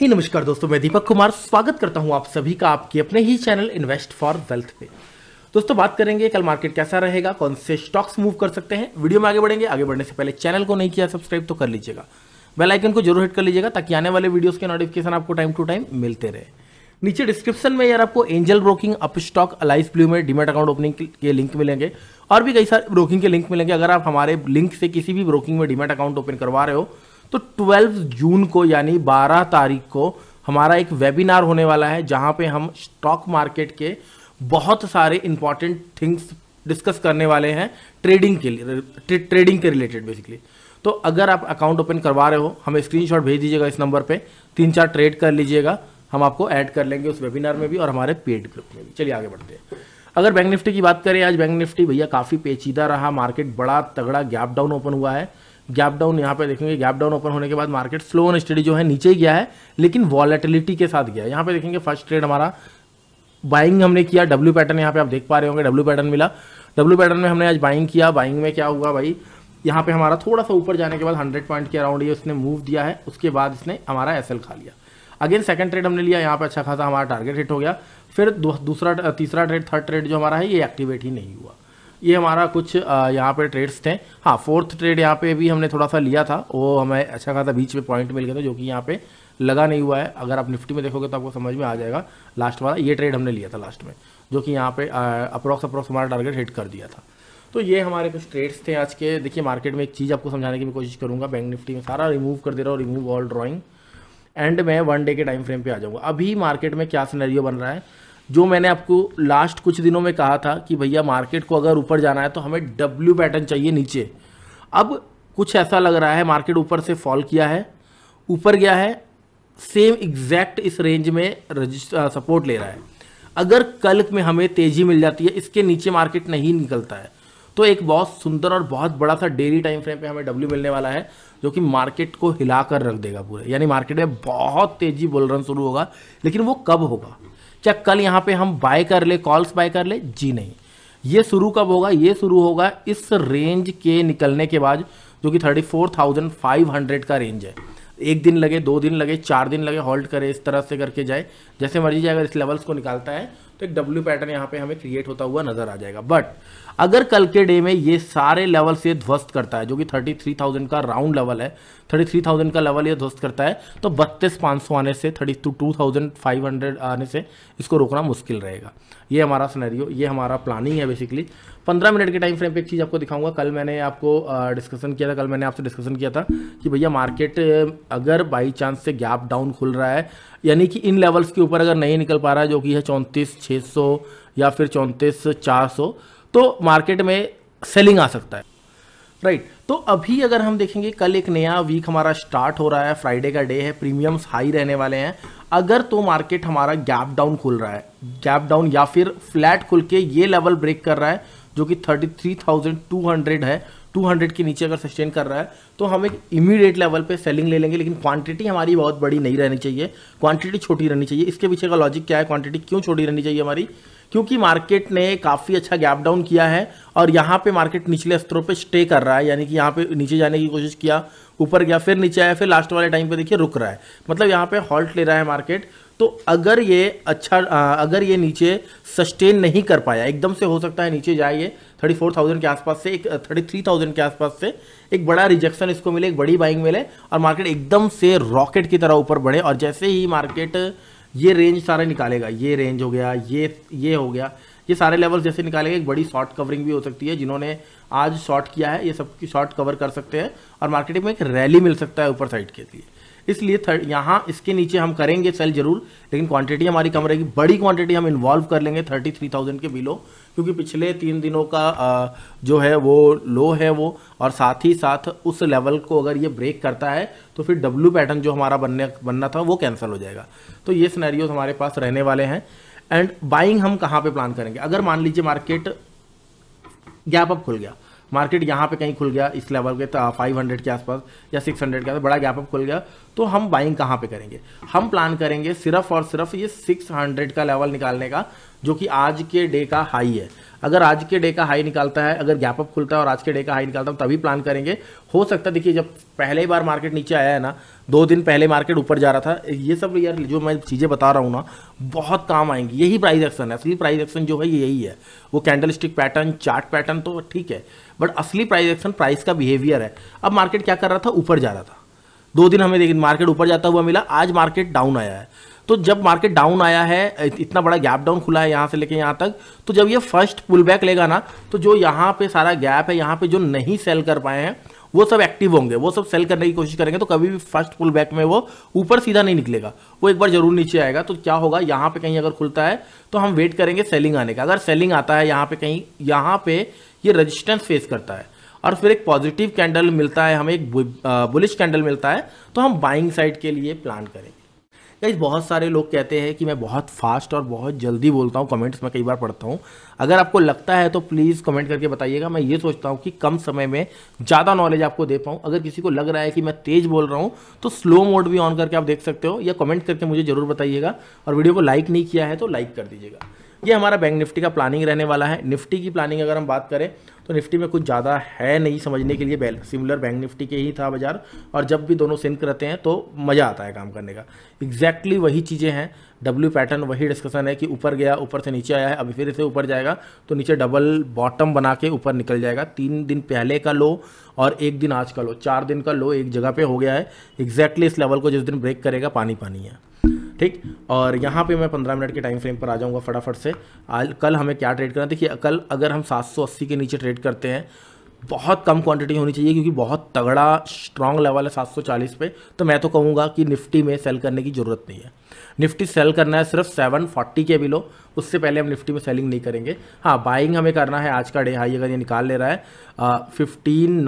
ही नमस्कार दोस्तों मैं दीपक कुमार स्वागत करता हूं आप सभी का आपके अपने ही चैनल इन्वेस्ट फॉर वेल्थ पे दोस्तों बात करेंगे कल मार्केट कैसा रहेगा कौन से स्टॉक्स मूव कर सकते हैं वीडियो में आगे बढ़ेंगे आगे बढ़ने से पहले चैनल को नहीं किया सब्सक्राइब तो कर लीजिएगा बेल आइकन को जरूर हिट कर लीजिएगा ताकि आने वाले वीडियोज के नोटिफिकेशन आपको टाइम टू टाइम मिलते रहे नीचे डिस्क्रिप्शन में यार आपको Angel Broking Upstox Alice Blue में डिमेट अकाउंट ओपनिंग के लिंक मिलेंगे और भी कई सारे ब्रोकिंग के लिंक मिलेंगे अगर आप हमारे लिंक से किसी भी ब्रोकिंग में डिमेट अकाउंट ओपन करवा रहे हो तो 12 जून को यानी 12 तारीख को हमारा एक वेबिनार होने वाला है जहां पे हम स्टॉक मार्केट के बहुत सारे इंपॉर्टेंट थिंग्स डिस्कस करने वाले हैं ट्रेडिंग के लिए ट्रेडिंग के रिलेटेड बेसिकली तो अगर आप अकाउंट ओपन करवा रहे हो हमें स्क्रीनशॉट भेज दीजिएगा इस नंबर पे तीन चार ट्रेड कर लीजिएगा हम आपको ऐड कर लेंगे उस वेबिनार में भी और हमारे पेड ग्रुप में भी चलिए आगे बढ़ते हैं अगर बैंक निफ्टी की बात करें आज बैंक निफ्टी भैया काफ़ी पेचीदा रहा मार्केट बड़ा तगड़ा गैप डाउन ओपन हुआ है गैप डाउन यहाँ पे देखेंगे गैप डाउन ओपन होने के बाद मार्केट स्लो एंड स्टडी जो है नीचे गया है लेकिन वॉलेटिलिटी के साथ गया है यहाँ पे देखेंगे फर्स्ट ट्रेड हमारा बाइंग हमने किया डब्ल्यू पैटर्न यहाँ पे आप देख पा रहे होंगे डब्ल्यू पैटर्न मिला डब्ल्यू पैटर्न में हमने आज बाइंग किया बाइंग में क्या हुआ भाई यहाँ पे हमारा थोड़ा सा ऊपर जाने के बाद हंड्रेड पॉइंट के अराउंड ये उसने मूव दिया है उसके बाद इसने हमारा एस खा लिया अगेन सेकंड ट्रेड हमने लिया यहाँ पे अच्छा खासा हमारा टारगेट हिट हो गया फिर दूसरा तीसरा ट्रेड थर्ड ट्रेड जो हमारा है ये एक्टिवेट ही नहीं हुआ ये हमारा कुछ यहाँ पे ट्रेड्स थे हाँ फोर्थ ट्रेड यहाँ पे भी हमने थोड़ा सा लिया था वो हमें अच्छा खासा बीच में पॉइंट मिल गया था जो कि यहाँ पे लगा नहीं हुआ है अगर आप निफ्टी में देखोगे तो आपको समझ में आ जाएगा लास्ट वाला ये ट्रेड हमने लिया था लास्ट में जो कि यहाँ पे अप्रोक्स अप्रोक्स हमारा टारगेट हिट कर दिया था तो ये हमारे कुछ ट्रेड्स थे आज के देखिए मार्केट में एक चीज़ आपको समझाने की भी कोशिश करूँगा बैंक निफ्टी में सारा रिमूव कर दे रहा हूँ रिमूव ऑल ड्रॉइंग एंड मैं वन डे के टाइम फ्रेम पर आ जाऊँगा अभी मार्केट में क्या सिनेरियो बन रहा है जो मैंने आपको लास्ट कुछ दिनों में कहा था कि भैया मार्केट को अगर ऊपर जाना है तो हमें डब्ल्यू पैटर्न चाहिए नीचे अब कुछ ऐसा लग रहा है मार्केट ऊपर से फॉल किया है ऊपर गया है सेम एग्जैक्ट इस रेंज में रजिस्टर सपोर्ट ले रहा है अगर कल में हमें तेज़ी मिल जाती है इसके नीचे मार्केट नहीं निकलता है तो एक बहुत सुंदर और बहुत बड़ा सा डेली टाइम फ्रेम पे हमें डब्ल्यू मिलने वाला है जो कि मार्केट को हिला कर रख देगा पूरे यानी मार्केट में बहुत तेज़ी बोलरन शुरू होगा लेकिन वो कब होगा क्या कल यहाँ पे हम बाय कर ले कॉल्स बाय कर ले जी नहीं ये शुरू कब होगा ये शुरू होगा इस रेंज के निकलने के बाद जो कि thirty four thousand five hundred का रेंज है एक दिन लगे दो दिन लगे चार दिन लगे हॉल्ट करे इस तरह से करके जाए जैसे मर्जी जाए अगर इस लेवल्स को निकालता है तो एक डब्ल्यू पैटर्न यहाँ पे हमें क्रिएट होता हुआ नजर आ जाएगा बट अगर कल के डे में ये सारे लेवल से ध्वस्त करता है जो कि 33,000 का राउंड लेवल है 33,000 का लेवल ये ध्वस्त करता है तो बत्तीस पाँच आने से thirty two thousand five hundred आने से इसको रोकना मुश्किल रहेगा ये हमारा सुनहरी ये हमारा प्लानिंग है बेसिकली पंद्रह मिनट के टाइम फ्रेम पे एक चीज़ आपको दिखाऊंगा कल मैंने आपको डिस्कशन किया था कल मैंने आपसे डिस्कशन किया था कि भैया मार्केट अगर बाई चांस से गैप डाउन खुल रहा है यानी कि इन लेवल्स के ऊपर अगर नहीं निकल पा रहा है जो कि है चौंतीस छः सौ या फिर चौंतीस चार सौ तो मार्केट में सेलिंग आ सकता है राइट right. तो अभी अगर हम देखेंगे कल एक नया वीक हमारा स्टार्ट हो रहा है फ्राइडे का डे है प्रीमियम्स हाई रहने वाले हैं अगर तो मार्केट हमारा गैप डाउन खुल रहा है गैप डाउन या फिर फ्लैट खुल के ये लेवल ब्रेक कर रहा है जो कि 33,200 है 200 के नीचे अगर सस्टेन कर रहा है तो हम एक इमीडिएट लेवल पे सेलिंग ले लेंगे लेकिन क्वांटिटी हमारी बहुत बड़ी नहीं रहनी चाहिए क्वांटिटी छोटी रहनी चाहिए इसके पीछे का लॉजिक क्या है क्वांटिटी क्यों छोटी रहनी चाहिए हमारी क्योंकि मार्केट ने काफ़ी अच्छा गैप डाउन किया है और यहाँ पे मार्केट निचले स्तरों पे स्टे कर रहा है यानी कि यहाँ पे नीचे जाने की कोशिश किया ऊपर गया फिर नीचे आया फिर लास्ट वाले टाइम पे देखिए रुक रहा है मतलब यहाँ पे हॉल्ट ले रहा है मार्केट तो अगर ये अच्छा अगर ये नीचे सस्टेन नहीं कर पाया एकदम से हो सकता है नीचे जाए ये थर्टी फोर थाउजेंड के आसपास से एक थर्टी थ्री थाउजेंड के आसपास से एक बड़ा रिजेक्शन इसको मिले एक बड़ी बाइंग मिले और मार्केट एकदम से रॉकेट की तरह ऊपर बढ़े और जैसे ही मार्केट ये रेंज सारे निकालेगा ये रेंज हो गया ये ये हो गया ये सारे लेवल्स जैसे निकालेगा एक बड़ी शॉर्ट कवरिंग भी हो सकती है जिन्होंने आज शॉर्ट किया है ये सब की शॉर्ट कवर कर सकते हैं और मार्केट में एक रैली मिल सकता है ऊपर साइड के लिए इसलिए थर्ड यहाँ इसके नीचे हम करेंगे सेल जरूर लेकिन क्वांटिटी हमारी कम रहेगी बड़ी क्वांटिटी हम इन्वॉल्व कर लेंगे थर्टी थ्री थाउजेंड के बिलो क्योंकि पिछले तीन दिनों का आ, जो है वो लो है वो और साथ ही साथ उस लेवल को अगर ये ब्रेक करता है तो फिर डब्ल्यू पैटर्न जो हमारा बनने बनना था वो कैंसिल हो जाएगा तो ये सिनेरियोज हमारे पास रहने वाले हैं एंड बाइंग हम कहाँ पर प्लान करेंगे अगर मान लीजिए मार्केट गैप अप खुल गया मार्केट यहाँ पे कहीं खुल गया इस लेवल के तो 500 के आसपास या 600 के आसपास बड़ा गैप अप खुल गया तो हम बाइंग कहाँ पे करेंगे हम प्लान करेंगे सिर्फ और सिर्फ ये 600 का लेवल निकालने का जो कि आज के डे का हाई है अगर आज के डे का हाई निकालता है अगर गैप अप खुलता है और आज के डे का हाई निकालता है तभी प्लान करेंगे हो सकता है देखिए जब पहले बार मार्केट नीचे आया है ना दो दिन पहले मार्केट ऊपर जा रहा था ये सब यार जो मैं चीज़ें बता रहा हूँ ना बहुत काम आएंगी यही प्राइस एक्शन है असली प्राइस एक्शन जो है यही है वो candlestick pattern chart pattern तो ठीक है बट असली प्राइस एक्शन प्राइस का बिहेवियर है अब मार्केट क्या कर रहा था ऊपर जा रहा था दो दिन हमें देखिए मार्केट ऊपर जाता हुआ मिला आज मार्केट डाउन आया है तो जब मार्केट डाउन आया है इतना बड़ा गैप डाउन खुला है यहाँ से लेके यहाँ तक तो जब ये फर्स्ट पुल बैक लेगा ना तो जो यहाँ पे सारा गैप है यहाँ पे जो नहीं सेल कर पाए हैं वो सब एक्टिव होंगे वो सब सेल करने की कोशिश करेंगे तो कभी भी फर्स्ट पुल बैक में वो ऊपर सीधा नहीं निकलेगा वो एक बार जरूर नीचे आएगा तो क्या होगा यहाँ पे कहीं अगर खुलता है तो हम वेट करेंगे सेलिंग आने का अगर सेलिंग आता है यहाँ पे कहीं यहाँ पे ये यह रजिस्टेंस फेस करता है और फिर एक पॉजिटिव कैंडल मिलता है हमें एक बुलिश कैंडल मिलता है तो हम बाइंग साइड के लिए प्लान करेंगे कई बहुत सारे लोग कहते हैं कि मैं बहुत फास्ट और बहुत जल्दी बोलता हूँ कमेंट्स में कई बार पढ़ता हूँ अगर आपको लगता है तो प्लीज़ कमेंट करके बताइएगा मैं ये सोचता हूँ कि कम समय में ज़्यादा नॉलेज आपको दे पाऊँ अगर किसी को लग रहा है कि मैं तेज़ बोल रहा हूँ तो स्लो मोड भी ऑन करके आप देख सकते हो या कमेंट करके मुझे ज़रूर बताइएगा और वीडियो को लाइक नहीं किया है तो लाइक कर दीजिएगा ये हमारा बैंक निफ्टी का प्लानिंग रहने वाला है निफ्टी की प्लानिंग अगर हम बात करें तो निफ्टी में कुछ ज़्यादा है नहीं समझने के लिए बैल सिमिलर बैंक निफ्टी के ही था बाजार और जब भी दोनों सिंक रहते हैं तो मज़ा आता है काम करने का एग्जैक्टली exactly वही चीज़ें हैं डब्ल्यू पैटर्न वही डिस्कशन है कि ऊपर गया ऊपर से नीचे आया है अभी फिर से ऊपर जाएगा तो नीचे डबल बॉटम बना के ऊपर निकल जाएगा तीन दिन पहले का लो और एक दिन आज का लो चार दिन का लो एक जगह पर हो गया है एग्जैक्टली exactly इस लेवल को जिस दिन ब्रेक करेगा पानी पानी है ठीक और यहाँ पे मैं पंद्रह मिनट के टाइम फ्रेम पर आ जाऊँगा फटाफट से आज कल हमें क्या ट्रेड करना देखिए कल अगर हम 780 के नीचे ट्रेड करते हैं बहुत कम क्वांटिटी होनी चाहिए क्योंकि बहुत तगड़ा स्ट्रांग लेवल है 740 पे तो मैं तो कहूँगा कि निफ्टी में सेल करने की ज़रूरत नहीं है निफ्टी सेल करना है सिर्फ 740 के बिलो उससे पहले हम निफ्टी में सेलिंग नहीं करेंगे हाँ बाइंग हमें करना है आज का डे हाई अगर ये निकाल ले रहा है fifteen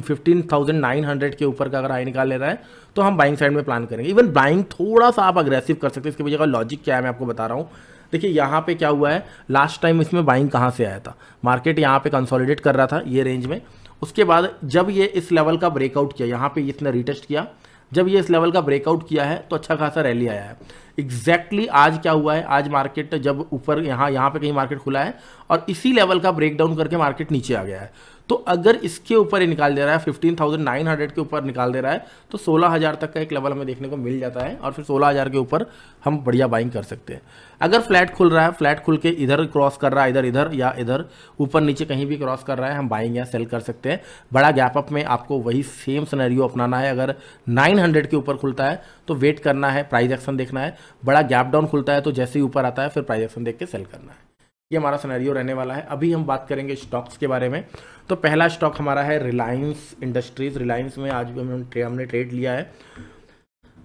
fifteen thousand nine hundred के ऊपर का अगर आई निकाल ले रहा है तो हम बाइंग साइड में प्लान करेंगे इवन बाइंग थोड़ा सा आप अग्रेसिव कर सकते हैं इसके वजह का लॉजिक क्या है मैं आपको बता रहा हूँ देखिए यहाँ पे क्या हुआ है लास्ट टाइम इसमें बाइंग कहाँ से आया था मार्केट यहाँ पे कंसोलिडेट कर रहा था ये रेंज में उसके बाद जब ये इस लेवल का ब्रेकआउट किया यहाँ पे इसने रिटेस्ट किया जब ये इस लेवल का ब्रेकआउट किया है तो अच्छा खासा रैली आया है एग्जैक्टली exactly आज क्या हुआ है आज मार्केट जब ऊपर यहाँ यहाँ पे कहीं मार्केट खुला है और इसी लेवल का ब्रेकडाउन करके मार्केट नीचे आ गया है तो अगर इसके ऊपर ही निकाल दे रहा है फिफ्टीन थाउजेंड नाइन हंड्रेड के ऊपर निकाल दे रहा है तो सोलह हज़ार तक का एक लेवल हमें देखने को मिल जाता है और फिर सोलह हज़ार के ऊपर हम बढ़िया बाइंग कर सकते हैं अगर फ्लैट खुल रहा है फ्लैट खुल के इधर क्रॉस कर रहा है इधर इधर या इधर ऊपर नीचे कहीं भी क्रॉस कर रहा है हम बाइंग या सेल कर सकते हैं बड़ा गैप अप में आपको वही सेम सनेरियो अपनाना है अगर 900 के ऊपर खुलता है तो वेट करना है प्राइस एक्शन देखना है बड़ा गैप डाउन खुलता है तो जैसे ही ऊपर आता है फिर प्राइस एक्शन देख के सेल करना है ये हमारा सिनेरियो रहने वाला है अभी हम बात करेंगे स्टॉक्स के बारे में तो पहला स्टॉक हमारा है रिलायंस इंडस्ट्रीज़ रिलायंस में आज भी हमने हमने ट्रेड लिया है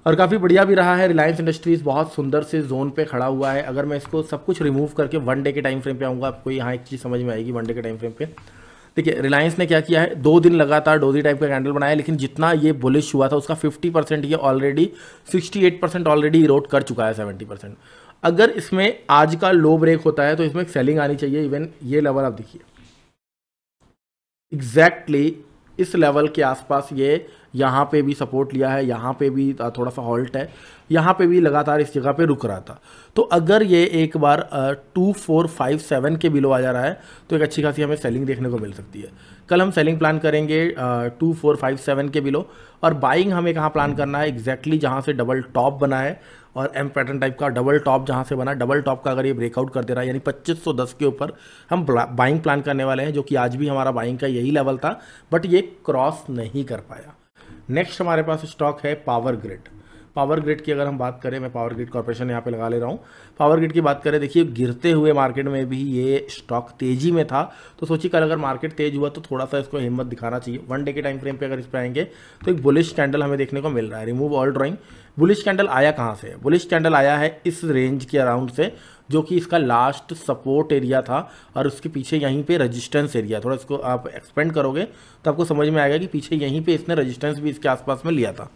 और काफ़ी बढ़िया भी रहा है रिलायंस इंडस्ट्रीज़ बहुत सुंदर से जोन पे खड़ा हुआ है अगर मैं इसको सब कुछ रिमूव करके वन डे के टाइम फ्रेम पे आऊँगा आपको यहाँ एक चीज़ समझ में आएगी वन डे के टाइम फ्रेम पे देखिए रिलायंस ने क्या किया है दो दिन लगातार डोजी टाइप का कैंडल बनाया लेकिन जितना ये बुलिश हुआ था उसका 50 परसेंट ये ऑलरेडी 68 परसेंट ऑलरेडी इरोड कर चुका है 70 परसेंट अगर इसमें आज का लो ब्रेक होता है तो इसमें सेलिंग आनी चाहिए इवन ये लेवल आप देखिए एग्जैक्टली exactly इस लेवल के आसपास ये यहाँ पे भी सपोर्ट लिया है यहाँ पे भी थोड़ा सा हॉल्ट है यहाँ पे भी लगातार इस जगह पे रुक रहा था तो अगर ये एक बार टू फोर फाइव सेवन के बिलो आ जा रहा है तो एक अच्छी खासी हमें सेलिंग देखने को मिल सकती है कल हम सेलिंग प्लान करेंगे टू फोर फाइव सेवन के बिलो और बाइंग हमें कहाँ प्लान करना है एग्जैक्टली exactly जहाँ से डबल टॉप बना है और एम पैटर्न टाइप का डबल टॉप जहाँ से बना डबल टॉप का अगर ये ब्रेकआउट कर दे रहा है यानी 2510 के ऊपर हम बाइंग प्लान करने वाले हैं जो कि आज भी हमारा बाइंग का यही लेवल था बट ये क्रॉस नहीं कर पाया नेक्स्ट हमारे पास स्टॉक है पावर ग्रिड पावर ग्रिड की अगर हम बात करें मैं पावर ग्रिड कॉरपोरेशन यहाँ पे लगा ले रहा हूँ पावर ग्रिड की बात करें देखिए गिरते हुए मार्केट में भी ये स्टॉक तेजी में था तो सोचिए कल अगर मार्केट तेज हुआ तो थोड़ा सा इसको हिम्मत दिखाना चाहिए वन डे के टाइम फ्रेम पे अगर इस पर आएंगे तो एक बुलिश कैंडल हमें देखने को मिल रहा है remove all drawing bullish candle आया कहाँ से बुलिश कैंडल आया है इस रेंज के अराउंड से जो कि इसका लास्ट सपोर्ट एरिया था और उसके पीछे यहीं पे रेजिस्टेंस एरिया थोड़ा इसको आप एक्सपेंड करोगे तो आपको समझ में आएगा कि पीछे यहीं पे इसने रेजिस्टेंस भी इसके आसपास में लिया था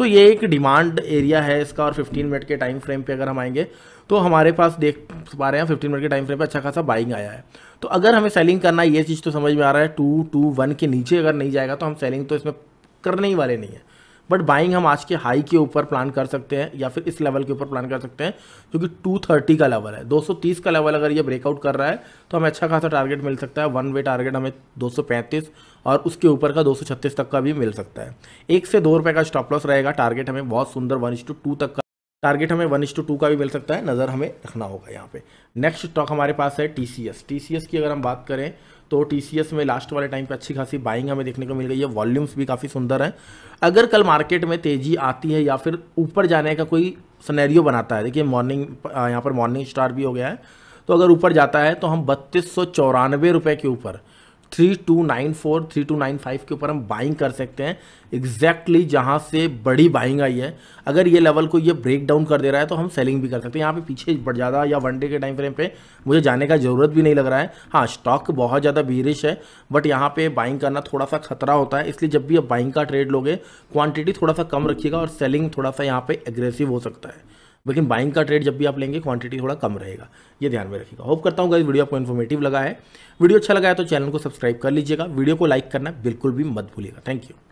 तो ये एक डिमांड एरिया है इसका और 15 मिनट के टाइम फ्रेम पे अगर हम आएंगे तो हमारे पास देख पा रहे हैं 15 मिनट के टाइम फ्रेम पे अच्छा खासा बाइंग आया है तो अगर हमें सेलिंग करना ये चीज़ तो समझ में आ रहा है टू टू वन के नीचे अगर नहीं जाएगा तो हम सेलिंग तो इसमें करने ही वाले नहीं है बट बाइंग हम आज के हाई के ऊपर प्लान कर सकते हैं या फिर इस लेवल के ऊपर प्लान कर सकते हैं जो कि 230 का लेवल है 230 का लेवल अगर ये ब्रेकआउट कर रहा है तो हमें अच्छा खासा टारगेट मिल सकता है वन वे टारगेट हमें 235 और उसके ऊपर का 236 तक का भी मिल सकता है एक से दो रुपये का स्टॉप लॉस रहेगा टारगेट हमें बहुत सुंदर वन तक का टारगेट हमें वन टू का भी मिल सकता है नज़र हमें रखना होगा यहाँ पे नेक्स्ट स्टॉक हमारे पास है टी सी की अगर हम बात करें तो टी में लास्ट वाले टाइम पे अच्छी खासी बाइंग हमें देखने को मिल गई है वॉल्यूम्स भी काफ़ी सुंदर हैं अगर कल मार्केट में तेज़ी आती है या फिर ऊपर जाने का कोई सनेरियो बनाता है देखिए मॉर्निंग यहाँ पर मॉर्निंग स्टार भी हो गया है तो अगर ऊपर जाता है तो हम बत्तीस सौ के ऊपर three two nine four three two nine five के ऊपर हम बाइंग कर सकते हैं एग्जैक्टली exactly जहाँ से बड़ी बाइंग आई है अगर ये लेवल को ये ब्रेक डाउन कर दे रहा है तो हम सेलिंग भी कर सकते हैं यहाँ पे पीछे बढ़ ज़्यादा या वनडे के टाइम फ्रेम पे मुझे जाने का ज़रूरत भी नहीं लग रहा है हाँ स्टॉक बहुत ज़्यादा बीरिश है बट यहाँ पे बाइंग करना थोड़ा सा खतरा होता है इसलिए जब भी आप बाइंग का ट्रेड लोगे क्वांटिटी थोड़ा सा कम रखिएगा और सेलिंग थोड़ा सा यहाँ पर एग्रेसिव हो सकता है लेकिन बाइंग का ट्रेड जब भी आप लेंगे क्वांटिटी थोड़ा कम रहेगा ये ध्यान में रखिएगा होप करता हूँ अगर वीडियो आपको इन्फॉर्मेटिव लगा है वीडियो अच्छा लगा है तो चैनल को सब्सक्राइब कर लीजिएगा वीडियो को लाइक करना बिल्कुल भी मत भूलिएगा थैंक यू